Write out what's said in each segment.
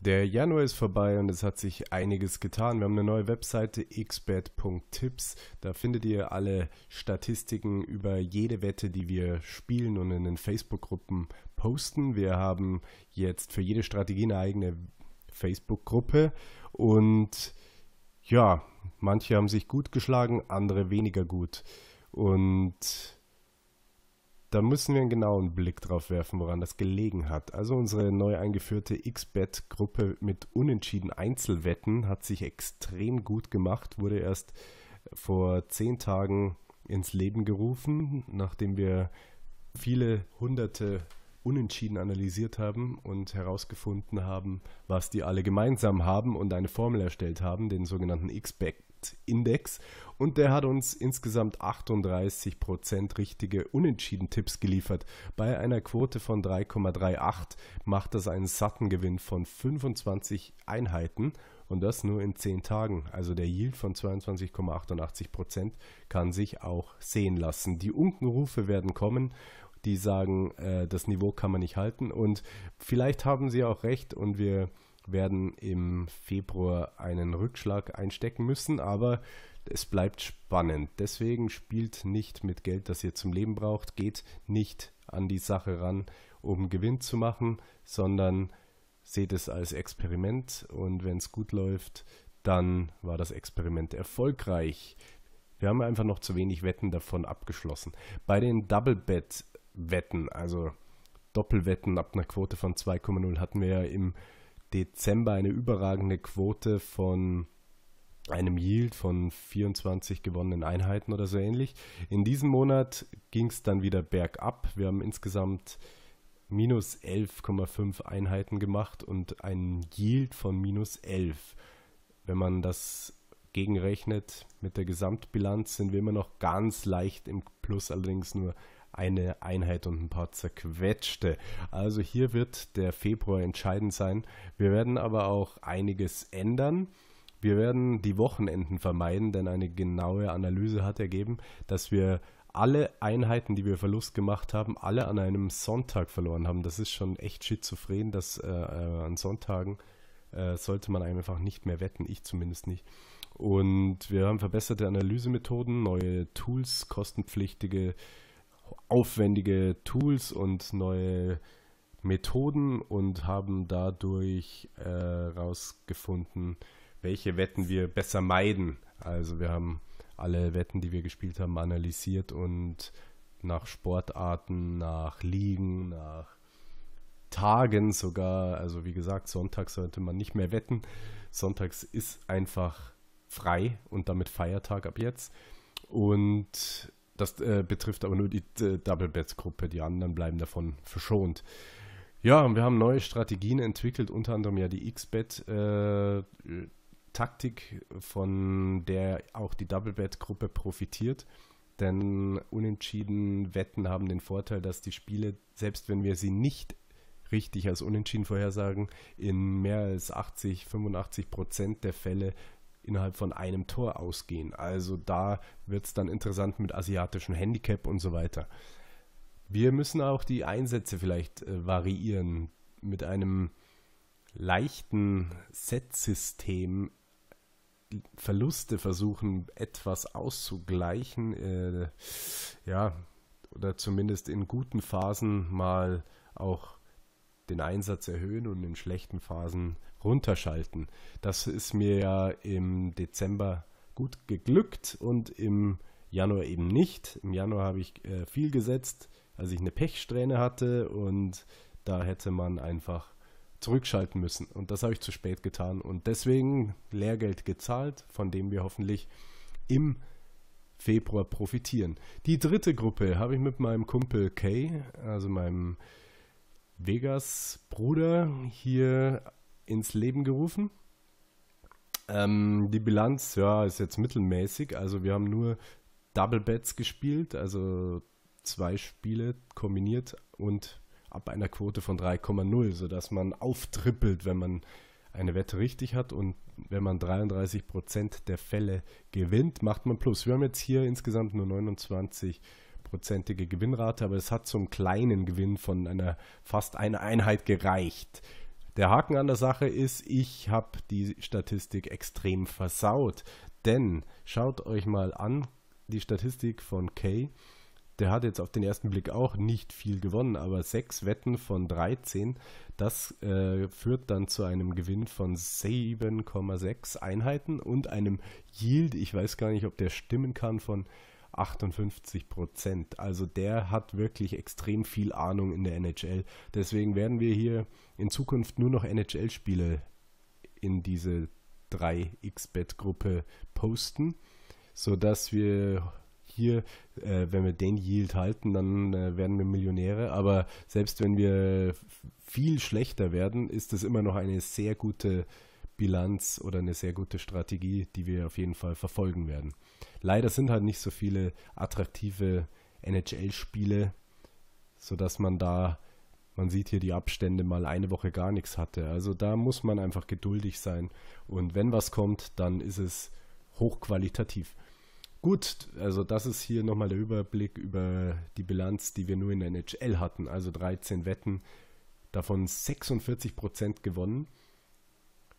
Der Januar ist vorbei und es hat sich einiges getan. Wir haben eine neue Webseite xbet.tips. Da findet ihr alle Statistiken über jede Wette, die wir spielen und in den Facebook-Gruppen posten. Wir haben jetzt für jede Strategie eine eigene Facebook-Gruppe und ja, manche haben sich gut geschlagen, andere weniger gut. Und da müssen wir einen genauen Blick drauf werfen, woran das gelegen hat. Also unsere neu eingeführte X-Bet-Gruppe mit unentschieden Einzelwetten hat sich extrem gut gemacht, wurde erst vor zehn Tagen ins Leben gerufen, nachdem wir viele hunderte Unentschieden analysiert haben und herausgefunden haben, was die alle gemeinsam haben und eine Formel erstellt haben, den sogenannten X-Bet index und der hat uns insgesamt 38% richtige Unentschieden-Tipps geliefert. Bei einer Quote von 3,38 macht das einen satten Gewinn von 25 Einheiten und das nur in 10 Tagen. Also der Yield von 22,88% kann sich auch sehen lassen. Die Unkenrufe werden kommen die sagen, äh, das Niveau kann man nicht halten. Und vielleicht haben sie auch recht und wir werden im Februar einen Rückschlag einstecken müssen, aber es bleibt spannend. Deswegen spielt nicht mit Geld, das ihr zum Leben braucht, geht nicht an die Sache ran, um Gewinn zu machen, sondern seht es als Experiment und wenn es gut läuft, dann war das Experiment erfolgreich. Wir haben einfach noch zu wenig Wetten davon abgeschlossen. Bei den Double Bet Wetten, also Doppelwetten ab einer Quote von 2,0 hatten wir ja im Dezember eine überragende Quote von einem Yield von 24 gewonnenen Einheiten oder so ähnlich. In diesem Monat ging es dann wieder bergab. Wir haben insgesamt minus 11,5 Einheiten gemacht und ein Yield von minus 11. Wenn man das gegenrechnet mit der Gesamtbilanz, sind wir immer noch ganz leicht im Plus, allerdings nur eine Einheit und ein paar zerquetschte. Also hier wird der Februar entscheidend sein. Wir werden aber auch einiges ändern. Wir werden die Wochenenden vermeiden, denn eine genaue Analyse hat ergeben, dass wir alle Einheiten, die wir Verlust gemacht haben, alle an einem Sonntag verloren haben. Das ist schon echt schizophren, dass äh, äh an Sonntagen äh, sollte man einfach nicht mehr wetten, ich zumindest nicht. Und wir haben verbesserte Analysemethoden, neue Tools, kostenpflichtige aufwendige Tools und neue Methoden und haben dadurch äh, welche Wetten wir besser meiden. Also wir haben alle Wetten, die wir gespielt haben, analysiert und nach Sportarten, nach Ligen, nach Tagen sogar. Also wie gesagt, Sonntags sollte man nicht mehr wetten. Sonntags ist einfach frei und damit Feiertag ab jetzt. Und das äh, betrifft aber nur die äh, Double Bets Gruppe. Die anderen bleiben davon verschont. Ja, wir haben neue Strategien entwickelt, unter anderem ja die X-Bet äh, Taktik, von der auch die Double Bet Gruppe profitiert. Denn unentschieden Wetten haben den Vorteil, dass die Spiele, selbst wenn wir sie nicht richtig als unentschieden vorhersagen, in mehr als 80, 85 Prozent der Fälle innerhalb von einem Tor ausgehen. Also da wird es dann interessant mit asiatischem Handicap und so weiter. Wir müssen auch die Einsätze vielleicht äh, variieren. Mit einem leichten Set-System Verluste versuchen, etwas auszugleichen. Äh, ja, oder zumindest in guten Phasen mal auch den Einsatz erhöhen und in schlechten Phasen runterschalten. Das ist mir ja im Dezember gut geglückt und im Januar eben nicht. Im Januar habe ich äh, viel gesetzt, als ich eine Pechsträhne hatte und da hätte man einfach zurückschalten müssen. Und das habe ich zu spät getan und deswegen Lehrgeld gezahlt, von dem wir hoffentlich im Februar profitieren. Die dritte Gruppe habe ich mit meinem Kumpel Kay, also meinem äh, Vegas Bruder hier ins Leben gerufen. Ähm, die Bilanz, ja, ist jetzt mittelmäßig. Also wir haben nur Double Bets gespielt, also zwei Spiele kombiniert und ab einer Quote von 3,0, sodass man auftrippelt, wenn man eine Wette richtig hat und wenn man 33% der Fälle gewinnt, macht man plus. Wir haben jetzt hier insgesamt nur 29 prozentige Gewinnrate, aber es hat zum kleinen Gewinn von einer fast einer Einheit gereicht. Der Haken an der Sache ist, ich habe die Statistik extrem versaut, denn schaut euch mal an die Statistik von Kay. Der hat jetzt auf den ersten Blick auch nicht viel gewonnen, aber sechs Wetten von 13, das äh, führt dann zu einem Gewinn von 7,6 Einheiten und einem Yield, ich weiß gar nicht, ob der stimmen kann, von 58 Prozent. Also der hat wirklich extrem viel Ahnung in der NHL. Deswegen werden wir hier in Zukunft nur noch NHL-Spiele in diese 3xbet-Gruppe posten, sodass wir hier, äh, wenn wir den Yield halten, dann äh, werden wir Millionäre. Aber selbst wenn wir viel schlechter werden, ist es immer noch eine sehr gute Bilanz oder eine sehr gute Strategie, die wir auf jeden Fall verfolgen werden. Leider sind halt nicht so viele attraktive NHL-Spiele, sodass man da, man sieht hier die Abstände mal eine Woche gar nichts hatte. Also da muss man einfach geduldig sein und wenn was kommt, dann ist es hochqualitativ. Gut, also das ist hier nochmal der Überblick über die Bilanz, die wir nur in der NHL hatten. Also 13 Wetten, davon 46% Prozent gewonnen.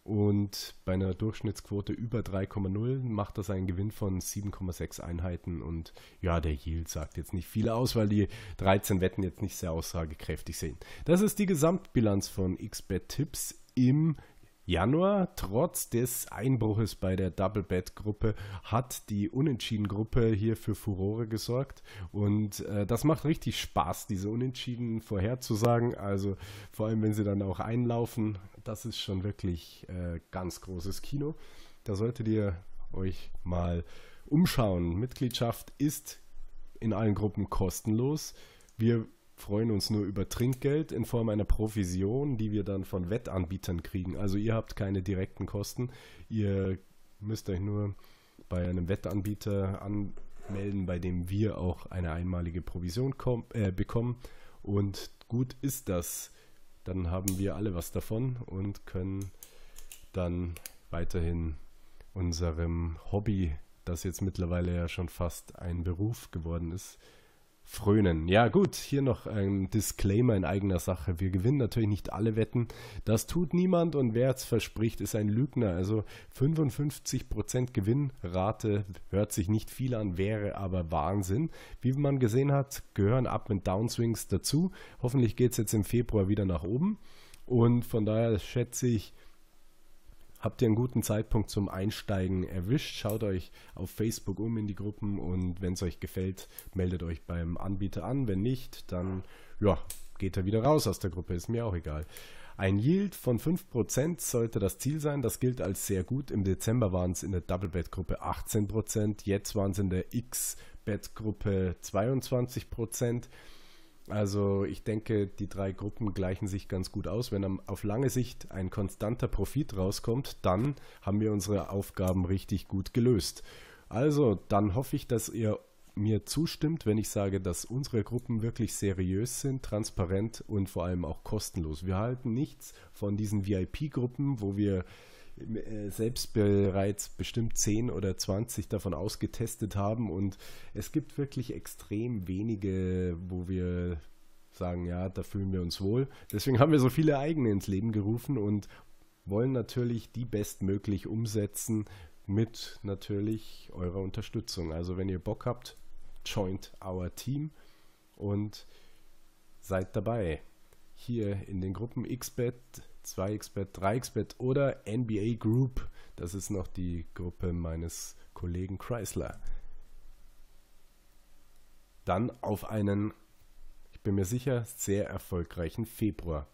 Und bei einer Durchschnittsquote über 3,0 macht das einen Gewinn von 7,6 Einheiten. Und ja, der Yield sagt jetzt nicht viel aus, weil die 13 Wetten jetzt nicht sehr aussagekräftig sind. Das ist die Gesamtbilanz von XBet Tipps im Januar. Trotz des Einbruches bei der Double Bad Gruppe hat die Unentschieden Gruppe hier für Furore gesorgt und äh, das macht richtig Spaß, diese Unentschieden vorherzusagen. Also vor allem, wenn sie dann auch einlaufen, das ist schon wirklich äh, ganz großes Kino. Da solltet ihr euch mal umschauen. Mitgliedschaft ist in allen Gruppen kostenlos. Wir freuen uns nur über Trinkgeld in Form einer Provision, die wir dann von Wettanbietern kriegen. Also ihr habt keine direkten Kosten. Ihr müsst euch nur bei einem Wettanbieter anmelden, bei dem wir auch eine einmalige Provision äh, bekommen. Und gut ist das. Dann haben wir alle was davon und können dann weiterhin unserem Hobby, das jetzt mittlerweile ja schon fast ein Beruf geworden ist, frönen. Ja gut, hier noch ein Disclaimer in eigener Sache. Wir gewinnen natürlich nicht alle Wetten. Das tut niemand und wer es verspricht, ist ein Lügner. Also 55% Gewinnrate hört sich nicht viel an, wäre aber Wahnsinn. Wie man gesehen hat, gehören Up- und Downswings dazu. Hoffentlich geht es jetzt im Februar wieder nach oben. Und von daher schätze ich Habt ihr einen guten Zeitpunkt zum Einsteigen erwischt? Schaut euch auf Facebook um in die Gruppen und wenn es euch gefällt, meldet euch beim Anbieter an. Wenn nicht, dann ja, geht er wieder raus aus der Gruppe, ist mir auch egal. Ein Yield von 5% sollte das Ziel sein. Das gilt als sehr gut. Im Dezember waren es in der Double-Bet-Gruppe 18%, jetzt waren es in der X-Bet-Gruppe 22%. Also ich denke, die drei Gruppen gleichen sich ganz gut aus. Wenn auf lange Sicht ein konstanter Profit rauskommt, dann haben wir unsere Aufgaben richtig gut gelöst. Also dann hoffe ich, dass ihr mir zustimmt, wenn ich sage, dass unsere Gruppen wirklich seriös sind, transparent und vor allem auch kostenlos. Wir halten nichts von diesen VIP-Gruppen, wo wir äh, selbst bereits bestimmt 10 oder 20 davon ausgetestet haben und es gibt wirklich extrem wenige, wo wir sagen, ja, da fühlen wir uns wohl. Deswegen haben wir so viele eigene ins Leben gerufen und wollen natürlich die bestmöglich umsetzen mit natürlich eurer Unterstützung. Also wenn ihr Bock habt, joint our team und seid dabei. Hier in den Gruppen XBet 2xbet, 3xbet oder NBA Group. Das ist noch die Gruppe meines Kollegen Chrysler. Dann auf einen, ich bin mir sicher, sehr erfolgreichen Februar.